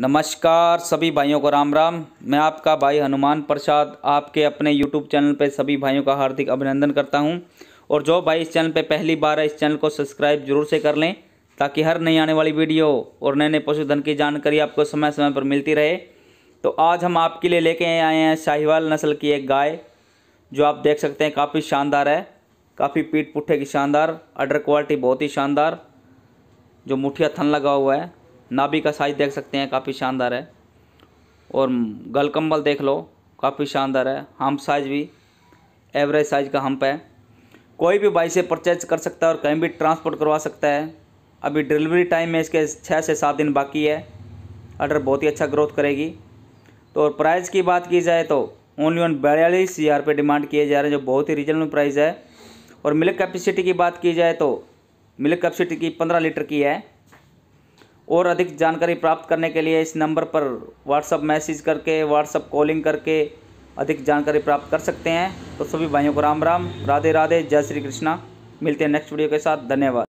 नमस्कार सभी भाइयों को राम राम मैं आपका भाई हनुमान प्रसाद आपके अपने यूट्यूब चैनल पर सभी भाइयों का हार्दिक अभिनंदन करता हूं और जो भाई इस चैनल पर पहली बार है इस चैनल को सब्सक्राइब जरूर से कर लें ताकि हर नई आने वाली वीडियो और नए नए पशुधन की जानकारी आपको समय समय पर मिलती रहे तो आज हम आपके लिए लेके आए हैं शाहीवाल नस्ल की एक गाय जो आप देख सकते हैं काफ़ी शानदार है काफ़ी पीठ पुट्ठे की शानदार अडर क्वालिटी बहुत ही शानदार जो मुठिया थन लगा हुआ है नाभि का साइज देख सकते हैं काफ़ी शानदार है और गल कम्बल देख लो काफ़ी शानदार है हम साइज भी एवरेज साइज का हम्प है कोई भी भाई से परचेज कर सकता है और कहीं भी ट्रांसपोर्ट करवा सकता है अभी डिलीवरी टाइम में इसके छः से सात दिन बाकी है ऑर्डर बहुत ही अच्छा ग्रोथ करेगी तो और प्राइस की बात की जाए तो ओनली ऑन बयालीस हज़ार रुपये डिमांड किए जा रहे हैं जो बहुत ही रीजनेबल प्राइस है और मिल्क कैपेसिटी की बात की जाए तो मिल्क कैपेसिटी की पंद्रह लीटर की है और अधिक जानकारी प्राप्त करने के लिए इस नंबर पर व्हाट्सअप मैसेज करके व्हाट्सअप कॉलिंग करके अधिक जानकारी प्राप्त कर सकते हैं तो सभी भाइयों को राम राम राधे राधे जय श्री कृष्णा मिलते हैं नेक्स्ट वीडियो के साथ धन्यवाद